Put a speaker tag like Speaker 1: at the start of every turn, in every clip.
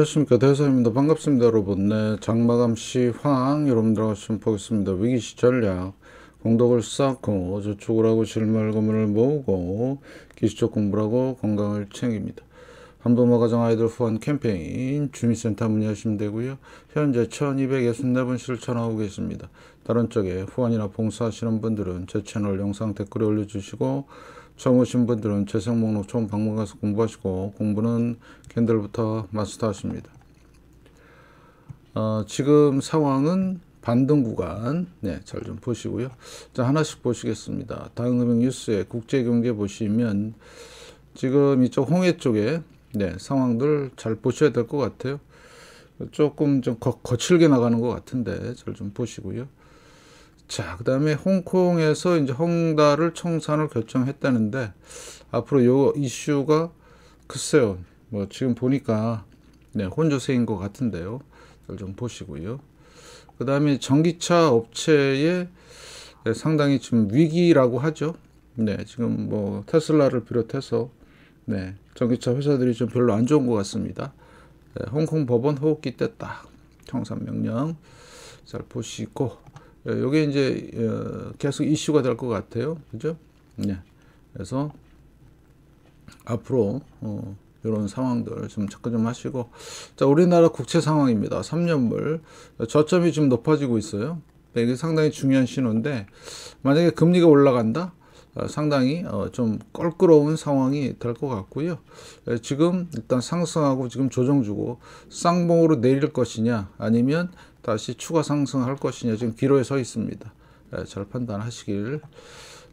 Speaker 1: 안녕하십니까 대사입니다 반갑습니다 여러분 네 장마감 시황 여러분들하고 좀 보겠습니다 위기시 전략 공덕을 쌓고 저축을 하고 실물금을 모으고 기술적 공부를 하고 건강을 챙깁니다 한부모 가정 아이들 후원 캠페인 주민센터 문의하시면 되고요 현재 1264분 실천하고 계십니다 다른 쪽에 후원이나 봉사하시는 분들은 제 채널 영상 댓글에 올려주시고 처음 오신 분들은 재생 목록 처음 방문 가서 공부하시고 공부는 캔들부터 마스터하십니다. 어, 지금 상황은 반등 구간 네, 잘 좀 보시고요. 자 하나씩 보시겠습니다. 다음금융 뉴스에 국제경제 보시면 지금 이쪽 홍해 쪽에 네, 상황들 잘 보셔야 될 것 같아요. 조금 좀 거, 거칠게 나가는 것 같은데 잘 좀 보시고요. 자, 그 다음에 홍콩에서 이제 헝다를 청산을 결정했다는데, 앞으로 요 이슈가 글쎄요, 뭐 지금 보니까, 네, 혼조세인 것 같은데요. 좀 보시고요. 그 다음에 전기차 업체에 네, 상당히 지금 위기라고 하죠. 네, 지금 뭐 테슬라를 비롯해서, 네, 전기차 회사들이 좀 별로 안 좋은 것 같습니다. 네, 홍콩 법원 호흡기 뗐다. 청산명령 잘 보시고, 예, 요게 이제 예, 계속 이슈가 될 것 같아요. 그죠? 네. 그래서 앞으로 어, 이런 상황들 좀 체크 좀 하시고 자 우리나라 국채 상황입니다. 3년물 저점이 좀 높아지고 있어요. 네, 이게 상당히 중요한 신호인데 만약에 금리가 올라간다 아, 상당히 어, 좀 껄끄러운 상황이 될 것 같고요. 예, 지금 일단 상승하고 지금 조정 주고 쌍봉으로 내릴 것이냐 아니면 다시 추가 상승할 것이냐 지금 기로에 서 있습니다. 예, 잘 판단하시길.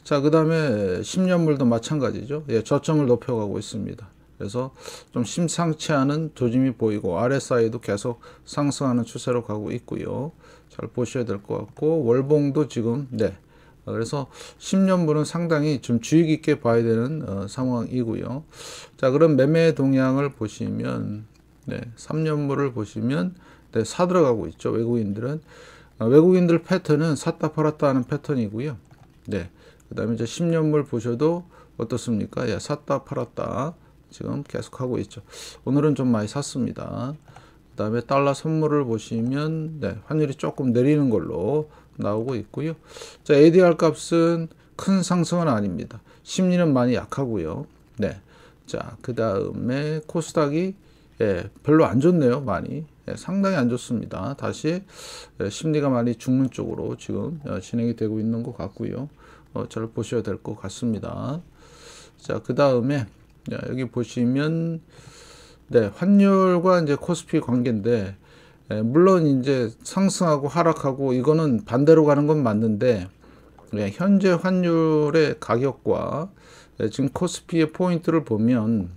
Speaker 1: 자, 그 다음에 10년물도 마찬가지죠. 예, 저점을 높여가고 있습니다. 그래서 좀 심상치 않은 조짐이 보이고 RSI도 계속 상승하는 추세로 가고 있고요. 잘 보셔야 될 것 같고 월봉도 지금 네. 어, 그래서 10년물은 상당히 좀 주의 깊게 봐야 되는 어, 상황이고요. 자, 그럼 매매 동향을 보시면 네, 3년물을 보시면 네, 사들어가고 있죠. 외국인들은 아, 외국인들 패턴은 샀다 팔았다 하는 패턴이고요. 네. 그다음에 이제 10년물 보셔도 어떻습니까? 예, 샀다 팔았다 지금 계속 하고 있죠. 오늘은 좀 많이 샀습니다. 그다음에 달러 선물을 보시면 네, 환율이 조금 내리는 걸로 나오고 있고요. 자, ADR 값은 큰 상승은 아닙니다. 심리는 많이 약하고요. 네. 자, 그다음에 코스닥이 예, 별로 안 좋네요, 많이. 예, 상당히 안 좋습니다. 다시 예, 심리가 많이 죽는 쪽으로 지금 어, 진행이 되고 있는 것 같고요. 잘 어, 보셔야 될 것 같습니다. 자, 그 다음에 여기 보시면 네, 환율과 이제 코스피 관계인데 예, 물론 이제 상승하고 하락하고 이거는 반대로 가는 건 맞는데 현재 환율의 가격과 지금 코스피의 포인트를 보면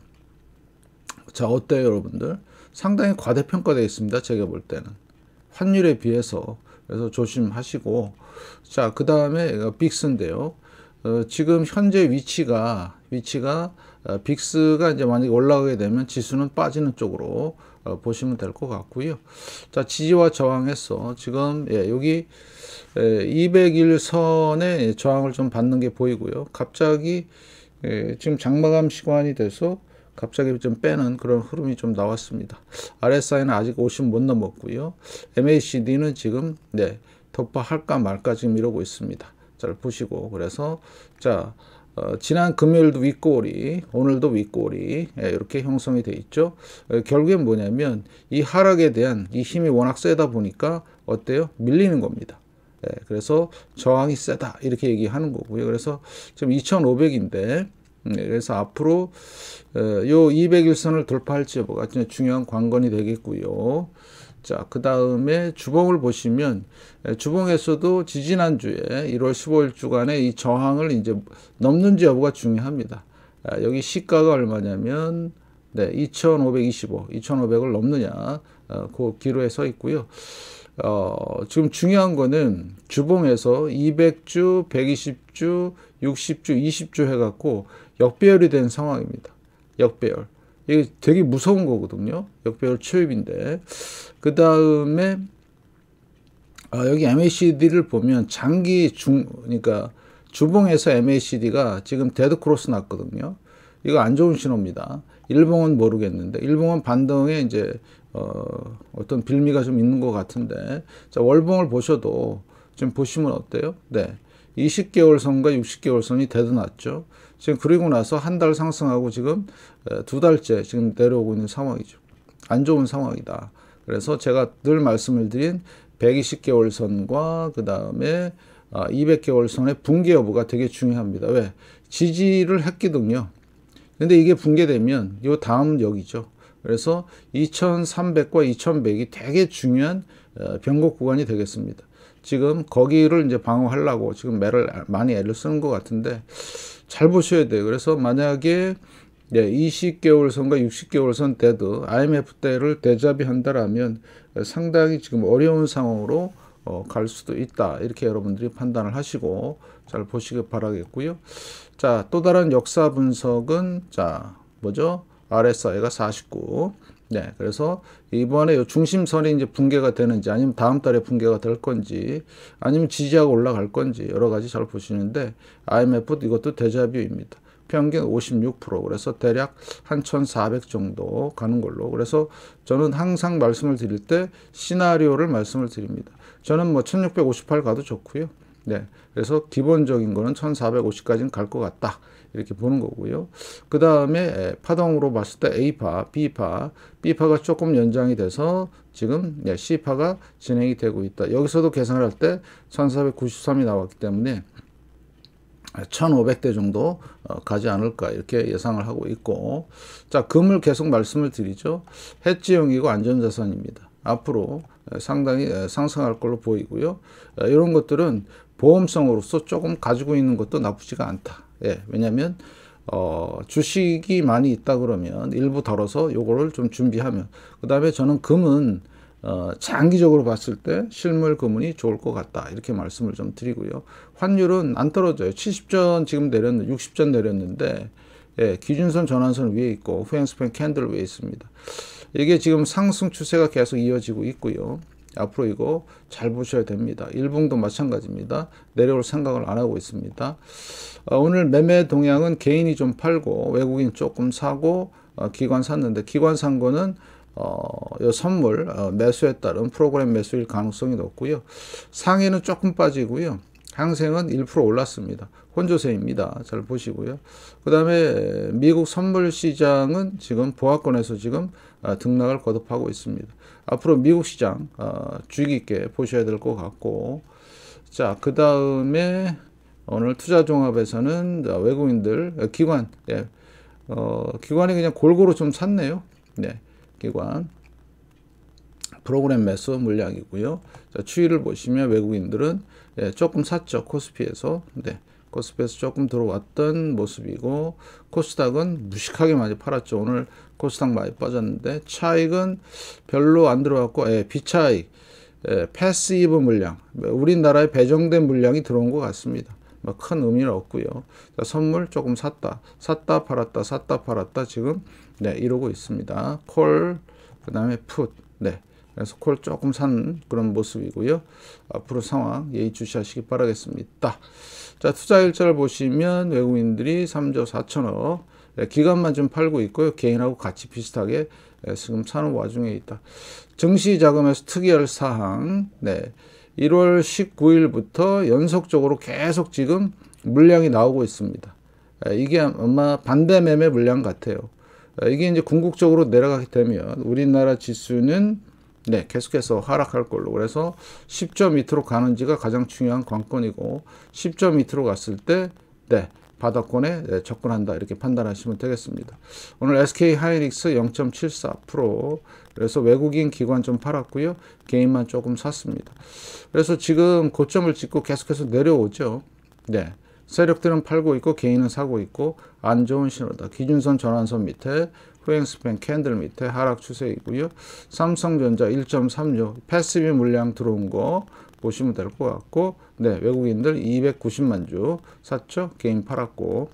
Speaker 1: 자 어때요 여러분들 상당히 과대평가되어 있습니다. 제가 볼 때는. 환율에 비해서. 그래서 조심하시고. 자, 그 다음에 빅스인데요. 어, 지금 현재 위치가, 위치가, 어, 빅스가 이제 만약에 올라가게 되면 지수는 빠지는 쪽으로 어, 보시면 될 것 같고요. 자, 지지와 저항했어. 지금, 예, 여기, 예, 201선에 저항을 좀 받는 게 보이고요. 갑자기, 예, 지금 장마감 시간이 돼서 갑자기 좀 빼는 그런 흐름이 좀 나왔습니다. RSI는 아직 50 못 넘었고요. MACD는 지금 네突破할까 말까 지금 이러고 있습니다. 잘 보시고 그래서 자 어, 지난 금요일도 윗꼬리, 오늘도 윗꼬리 예, 이렇게 형성이 돼 있죠. 예, 결국엔 뭐냐면 이 하락에 대한 이 힘이 워낙 세다 보니까 어때요? 밀리는 겁니다. 예, 그래서 저항이 세다 이렇게 얘기하는 거고요. 그래서 지금 2,500인데 네, 그래서 앞으로 어, 요 200일선을 돌파할지 여부가 중요한 관건이 되겠고요. 자, 그 다음에 주봉을 보시면 주봉에서도 지지난주에 1월 15일 주간에 이 저항을 이제 넘는지 여부가 중요합니다. 아, 여기 시가가 얼마냐면 네, 2525, 2500을 넘느냐 어, 그 기로에 서 있고요. 어, 지금 중요한 거는 주봉에서 200주, 120주, 60주, 20주 해갖고 역배열이 된 상황입니다. 역배열. 이게 되게 무서운 거거든요. 역배열 초입인데. 그 다음에, 아, 여기 MACD를 보면 장기 중, 그러니까 주봉에서 MACD가 지금 데드크로스 났거든요. 이거 안 좋은 신호입니다. 일봉은 모르겠는데, 일봉은 반동에 이제 어, 어떤 빌미가 좀 있는 것 같은데 자 월봉을 보셔도 지금 보시면 어때요? 네. 20개월 선과 60개월 선이 대단났죠 지금 그리고 나서 한 달 상승하고 지금 두 달째 지금 내려오고 있는 상황이죠. 안 좋은 상황이다. 그래서 제가 늘 말씀을 드린 120개월 선과 그 다음에 200개월 아, 선의 붕괴 여부가 되게 중요합니다. 왜? 지지를 했거든요. 근데 이게 붕괴되면 요 다음 역이죠. 그래서 2300과 2100이 되게 중요한 어, 변곡 구간이 되겠습니다. 지금 거기를 이제 방어하려고 지금 매를 많이 애를 쓰는 것 같은데 잘 보셔야 돼요. 그래서 만약에 예, 20개월 선과 60개월 선 때도 IMF 때를 대잡이 한다라면 상당히 지금 어려운 상황으로 어, 갈 수도 있다. 이렇게 여러분들이 판단을 하시고 잘 보시길 바라겠고요. 자, 또 다른 역사 분석은 자, 뭐죠? RSI가 49. 네, 그래서 이번에 요 중심선이 이제 붕괴가 되는지 아니면 다음 달에 붕괴가 될 건지 아니면 지지하고 올라갈 건지 여러 가지 잘 보시는데 IMF 이것도 대자뷰입니다. 평균 56% 그래서 대략 한 1,400 정도 가는 걸로 그래서 저는 항상 말씀을 드릴 때 시나리오를 말씀을 드립니다. 저는 뭐 1,658 가도 좋고요. 네, 그래서 기본적인 거는 1,450까지는 갈 것 같다. 이렇게 보는 거고요. 그 다음에 파동으로 봤을 때 A파, B파, B파가 조금 연장이 돼서 지금 네, C파가 진행이 되고 있다. 여기서도 계산을 할 때 1493이 나왔기 때문에 1500대 정도 어, 가지 않을까 이렇게 예상을 하고 있고 자 금을 계속 말씀을 드리죠. 해지용이고 안전자산입니다. 앞으로 상당히 상승할 걸로 보이고요. 이런 것들은 보험성으로서 조금 가지고 있는 것도 나쁘지가 않다. 예, 왜냐면 어, 주식이 많이 있다 그러면 일부 덜어서 요거를 좀 준비하면 그 다음에 저는 금은 어, 장기적으로 봤을 때 실물 금은이 좋을 것 같다 이렇게 말씀을 좀 드리고요 환율은 안 떨어져요 70전 지금 내렸는데 60전 내렸는데 예, 기준선 전환선 위에 있고 후행스팬 캔들 위에 있습니다 이게 지금 상승 추세가 계속 이어지고 있고요 앞으로 이거 잘 보셔야 됩니다. 일봉도 마찬가지입니다. 내려올 생각을 안 하고 있습니다. 어, 오늘 매매 동향은 개인이 좀 팔고 외국인 조금 사고 어, 기관 샀는데 기관 산 거는 어, 선물 어, 매수에 따른 프로그램 매수일 가능성이 높고요. 상해는 조금 빠지고요. 항생은 1% 올랐습니다. 혼조세입니다. 잘 보시고요. 그 다음에 미국 선물 시장은 지금 보합권에서 지금 아, 등락을 거듭하고 있습니다. 앞으로 미국 시장 아, 주의 깊게 보셔야 될 것 같고 자 그 다음에 오늘 투자종합에서는 외국인들 아, 기관 예, 어, 기관이 그냥 골고루 좀 샀네요. 네, 기관 프로그램 매수 물량이고요. 자, 추이를 보시면 외국인들은 예, 조금 샀죠 코스피에서 네, 코스피에서 조금 들어왔던 모습이고 코스닥은 무식하게 많이 팔았죠. 오늘 코스닥 많이 빠졌는데 차익은 별로 안 들어왔고 예, 비차익, 예, 패스이브 물량, 우리나라에 배정된 물량이 들어온 것 같습니다. 뭐 큰 의미는 없고요. 자, 선물 조금 샀다, 샀다 팔았다, 샀다 팔았다 지금 네, 이러고 있습니다. 콜, 그 다음에 풋, 네. 그래서 콜 조금 산 그런 모습이고요. 앞으로 상황 예의주시하시기 바라겠습니다. 자, 투자 일자를 보시면 외국인들이 3조 4천억 예, 기간만 좀 팔고 있고요. 개인하고 같이 비슷하게 예, 지금 사는 와중에 있다. 증시 자금에서 특이할 사항. 네. 1월 19일부터 연속적으로 계속 지금 물량이 나오고 있습니다. 예, 이게 아마 반대 매매 물량 같아요. 이게 이제 궁극적으로 내려가게 되면 우리나라 지수는 네, 계속해서 하락할 걸로. 그래서 10점 밑으로 가는지가 가장 중요한 관건이고 10점 밑으로 갔을 때 네, 바닥권에 네, 접근한다 이렇게 판단하시면 되겠습니다. 오늘 SK 하이닉스 0.74% 그래서 외국인 기관 좀 팔았고요. 개인만 조금 샀습니다. 그래서 지금 고점을 찍고 계속해서 내려오죠. 네. 세력들은 팔고 있고 개인은 사고 있고 안 좋은 신호다. 기준선 전환선 밑에 후행스팬 캔들 밑에 하락 추세이고요. 삼성전자 1.36 패스비 물량 들어온 거 보시면 될 것 같고 네 외국인들 290만 주 샀죠. 개인 팔았고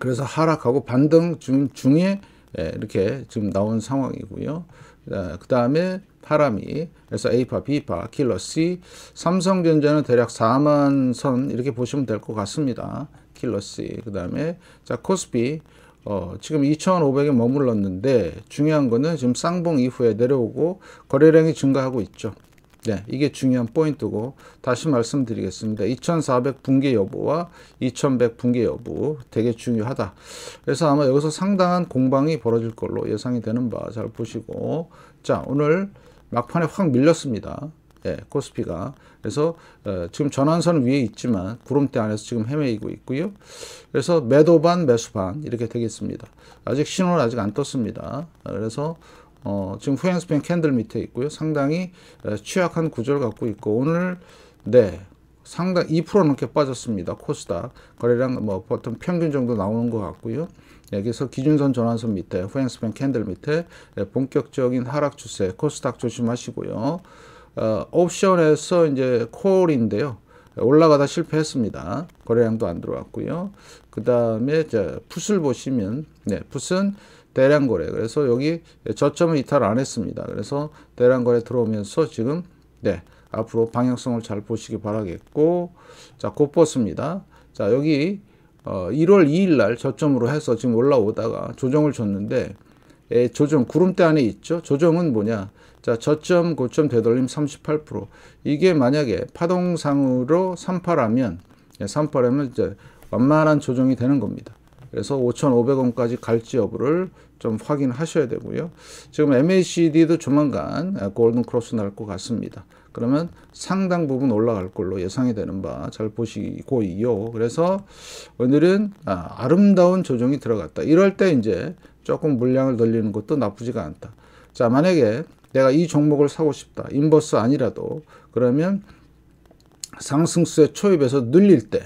Speaker 1: 그래서 하락하고 반등 중, 중에 예, 이렇게 지금 나온 상황이고요. 그 다음에 파라미, 그래서 A파, B파, 킬러 C, 삼성전자는 대략 4만 선 이렇게 보시면 될 것 같습니다. 킬러 C, 그 다음에 자 코스피 어, 지금 2,500에 머물렀는데 중요한 거는 지금 쌍봉 이후에 내려오고 거래량이 증가하고 있죠. 네, 이게 중요한 포인트고 다시 말씀드리겠습니다. 2,400 붕괴 여부와 2,100 붕괴 여부 되게 중요하다. 그래서 아마 여기서 상당한 공방이 벌어질 걸로 예상이 되는 바 잘 보시고 자 오늘 막판에 확 밀렸습니다. 예, 코스피가. 그래서 예, 지금 전환선 위에 있지만 구름대 안에서 지금 헤매이고 있고요. 그래서 매도 반 매수 반 이렇게 되겠습니다. 아직 신호는 아직 안 떴습니다. 그래서 어, 지금 후행스팬 캔들 밑에 있고요. 상당히 예, 취약한 구조를 갖고 있고 오늘 네 상당 2% 넘게 빠졌습니다. 코스닥 거래량 뭐 보통 평균 정도 나오는 것 같고요. 여기서 예, 기준선 전환선 밑에 후행스팬 캔들 밑에 예, 본격적인 하락 추세 코스닥 조심하시고요. 어, 옵션에서 이제 콜인데요. 올라가다 실패했습니다. 거래량도 안 들어왔고요. 그 다음에 풋을 보시면 네, 풋은 대량 거래. 그래서 여기 저점을 이탈 안 했습니다. 그래서 대량 거래 들어오면서 지금 네, 앞으로 방향성을 잘 보시기 바라겠고 자, 곧버스입니다. 자, 여기 어, 1월 2일 날 저점으로 해서 지금 올라오다가 조정을 줬는데 예, 조정 구름대 안에 있죠. 조정은 뭐냐? 자, 저점, 고점 되돌림 38%. 이게 만약에 파동상으로 38하면, 38하면 예, 이제 완만한 조정이 되는 겁니다. 그래서 5,500원까지 갈지 여부를 좀 확인하셔야 되고요. 지금 MACD도 조만간 예, 골든 크로스 날 것 같습니다. 그러면 상당 부분 올라갈 걸로 예상이 되는 바 잘 보시고 이요. 그래서 오늘은 아, 름다운 조정이 들어갔다. 이럴 때 이제 조금 물량을 늘리는 것도 나쁘지가 않다. 자, 만약에 내가 이 종목을 사고 싶다. 인버스 아니라도 그러면 상승세 초입에서 늘릴 때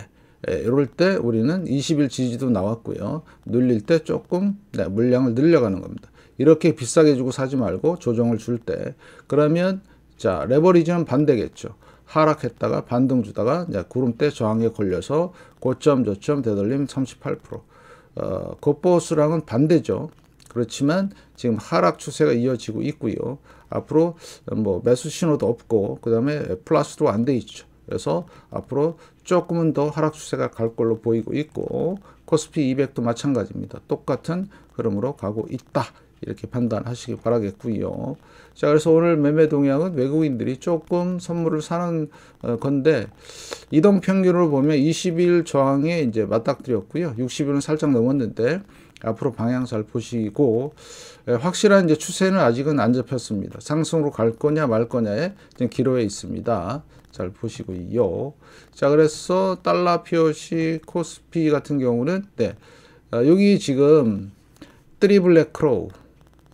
Speaker 1: 예, 이럴 때 우리는 20일 지지도 나왔고요. 늘릴 때 조금 네, 물량을 늘려가는 겁니다. 이렇게 비싸게 주고 사지 말고 조정을 줄 때 그러면 자 레버리지는 반대겠죠. 하락했다가 반등 주다가 이제 구름대 저항에 걸려서 고점 저점 되돌림 38% 어, 겉보수랑은 반대죠. 그렇지만 지금 하락 추세가 이어지고 있고요. 앞으로 뭐 매수 신호도 없고 그다음에 플러스도안 돼 있죠. 그래서 앞으로 조금은 더 하락 추세가 갈 걸로 보이고 있고 코스피 200도 마찬가지입니다. 똑같은 흐름으로 가고 있다. 이렇게 판단하시기 바라겠고요. 자, 그래서 오늘 매매 동향은 외국인들이 조금 선물을 사는 어, 건데 이동 평균으로 보면 20일 저항에 이제 맞닥뜨렸고요. 60일은 살짝 넘었는데 앞으로 방향 잘 보시고 예, 확실한 이제 추세는 아직은 안 잡혔습니다. 상승으로 갈 거냐 말 거냐의 기로에 있습니다. 잘 보시고요. 자 그래서 달러 피시 코스피 같은 경우는 네 아, 여기 지금 트리블랙 크로우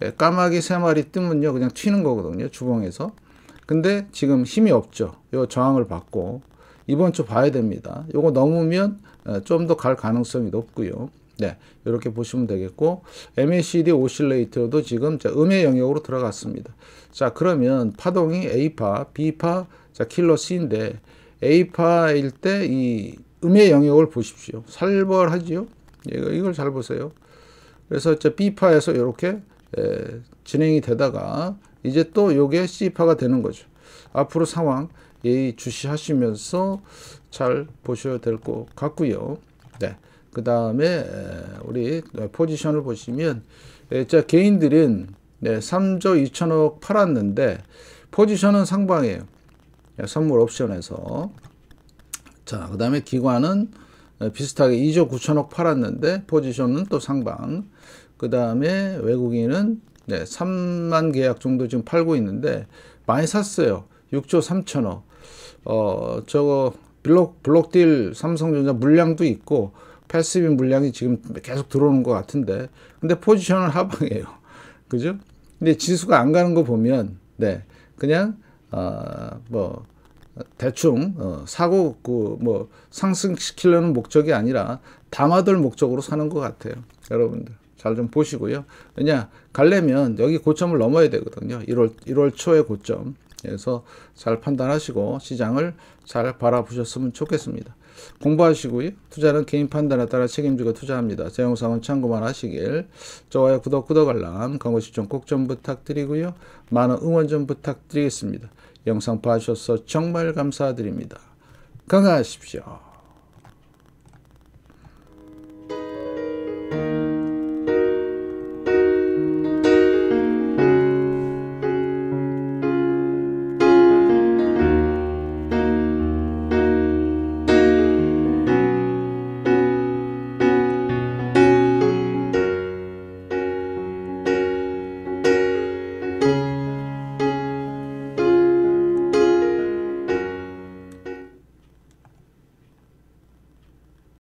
Speaker 1: 예, 까마귀 세 마리 뜨면요 그냥 튀는 거거든요 주봉에서 근데 지금 힘이 없죠 요 저항을 받고 이번 주 봐야 됩니다 요거 넘으면 아, 좀더 갈 가능성이 높고요 네, 이렇게 보시면 되겠고 MACD 오실레이터도 지금 음의 영역으로 들어갔습니다. 자, 그러면 파동이 A파, B파, 자 킬러 C인데 A파일 때 이 음의 영역을 보십시오. 살벌하지요? 예, 이걸 잘 보세요. 그래서 저 B파에서 이렇게 에, 진행이 되다가 이제 또 요게 C파가 되는 거죠. 앞으로 상황 예의 주시하시면서 잘 보셔야 될 것 같고요. 네. 그 다음에 우리 포지션을 보시면 자 개인들은 3조 2천억 팔았는데 포지션은 상방이에요. 예, 선물 옵션에서 자그 다음에 기관은 비슷하게 2조 9천억 팔았는데 포지션은 또 상방 그 다음에 외국인은 3만 계약 정도 지금 팔고 있는데 많이 샀어요. 6조 3천억 어 저거 블록, 블록딜 삼성전자 물량도 있고 패스비 물량이 지금 계속 들어오는 것 같은데 근데 포지션은 하방이에요 그죠 근데 지수가 안 가는 거 보면 네 그냥 어뭐 대충 어, 사고 그뭐 상승시키려는 목적이 아니라 담아둘 목적으로 사는 것 같아요 여러분들 잘 좀 보시고요 왜냐 갈려면 여기 고점을 넘어야 되거든요 1월 1월 초에 고점 그래서 잘 판단하시고 시장을 잘 바라보셨으면 좋겠습니다 공부하시고요. 투자는 개인 판단에 따라 책임지고 투자합니다. 제 영상은 참고만 하시길. 좋아요, 구독, 구독 알람, 광고 시청 꼭 좀 부탁드리고요. 많은 응원 좀 부탁드리겠습니다. 영상 봐주셔서 정말 감사드립니다. 건강하십시오.